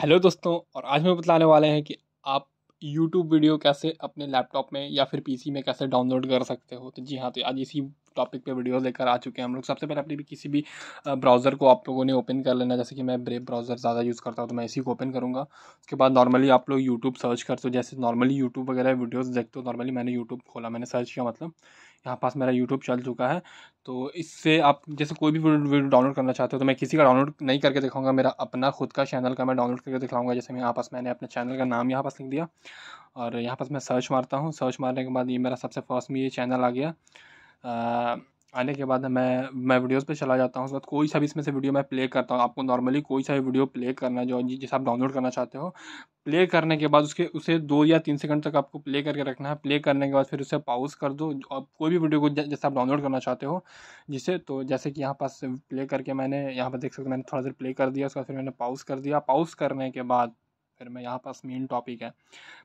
hello दोस्तों और आज मैं बताने वाले हैं कि आप यूट्यूब वीडियो कैसे अपने लैपटॉप में या फिर पीसी में कैसे डाउनलोड कर सकते हो तो जी हाँ तो आज इसी टॉपिक पे वीडियो लेकर आ चुके हैं हम लोग सबसे पहले अपने भी किसी भी ब्राउज़र को आप लोगों ने ओपन कर लेना जैसे कि मैं ब्रेव ब्राउज़र ज़्यादा यूज़ करता हूँ तो मैं इसी को ओपन करूँगा उसके बाद नॉर्मली आप लोग यूट्यूब सर्च करते हो जैसे नॉर्मली यूट्यूब वगैरह वीडियोज़ देखते हो नॉर्मली मैंने यूट्यूब खोला मैंने सर्च किया मतलब यहाँ पास मेरा यूट्यूब चल चुका है तो इससे आप जैसे कोई भी वीडियो डाउनलोड करना चाहते हो तो मैं किसी का डाउनलोड नहीं करके दिखाऊंगा मेरा अपना खुद का चैनल का मैं डाउनलोड करके दिखाऊंगा जैसे मैं यहाँ पास मैंने अपने चैनल का नाम यहाँ पास लिख दिया और यहाँ पास मैं सर्च मारता हूँ सर्च मारने के बाद ये मेरा सबसे फर्स्ट में ये चैनल आ गया आने के बाद मैं मैं वीडियोस पे चला जाता हूँ उसके बाद कोई सा भी इसमें से वीडियो मैं प्ले करता हूँ आपको नॉर्मली कोई सा भी वीडियो प्ले करना जो जिसे आप डाउनलोड करना चाहते हो प्ले करने के बाद उसके उसे दो या तीन सेकंड तक आपको प्ले करके रखना है प्ले करने के बाद फिर उसे पाउस कर दो आप कोई भी वीडियो को जैसे आप डाउनलोड करना चाहते हो जिसे तो जैसे कि यहाँ पास प्ले करके मैंने यहाँ पर देख सकते मैंने थोड़ा देर प्ले कर दिया उसके बाद फिर मैंने पाउस कर दिया पाउस करने के बाद फिर मैं यहाँ पास मेन टॉपिक है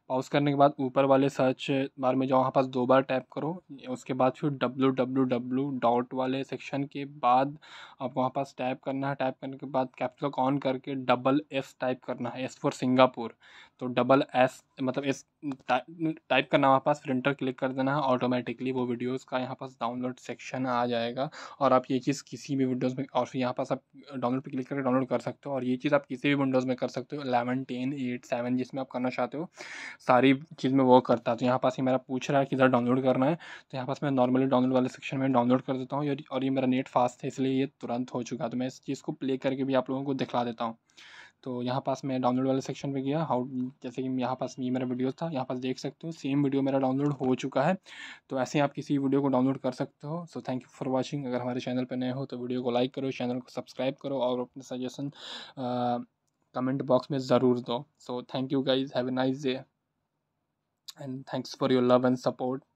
पाउस करने के बाद ऊपर वाले सर्च बार में जाओ वहाँ पास दो बार टैप करो उसके बाद फिर डब्लू डब्लू डब्लू डॉट वाले सेक्शन के बाद आप वहाँ पास टैप करना है टैप करने के बाद कैप्सलॉक ऑन करके डबल एस टाइप करना है एस फॉर सिंगापुर तो डबल एस मतलब एस टाइप करना वहाँ पास प्रिंटर क्लिक कर देना है ऑटोमेटिकली वो वीडियोज़ का यहाँ पास डाउनलोड सेक्शन आ जाएगा और आप ये चीज़ किसी भी विंडोज़ में और फिर यहाँ पास आप डाउनलोड पर क्लिक करके डाउनलोड कर सकते हो और ये चीज़ आप किसी भी विंडोज़ में कर सकते हो एलेवन टेन एट सेवन जिसमें आप करना चाहते हो सारी चीज़ में वर्क करता है तो यहाँ पास ही मेरा पूछ रहा है कि ज़रा डाउनलोड करना है तो यहाँ पास मैं नॉर्मली डाउनलोड वाले सेक्शन में डाउनलोड कर देता हूँ और ये मेरा नेट फास्ट है इसलिए ये तुरंत हो चुका है तो मैं इस चीज़ को प्ले करके भी आप लोगों को दिखला देता हूँ तो यहाँ पास मैं डाउनलोड वाले सेक्शन पे गया हाउ जैसे कि यहाँ पास ये मेरा वीडियो था यहाँ पास देख सकते हो सेम वीडियो मेरा डाउनलोड हो चुका है तो ऐसे ही आप किसी वीडियो को डाउनलोड कर सकते हो so thank you for watching अगर हमारे चैनल पर नए हो तो वीडियो को लाइक करो चैनल को सब्सक्राइब करो और अपने सजेशन कमेंट बॉक्स में ज़रूर दो so thank you guys have a nice day and thanks for your love and support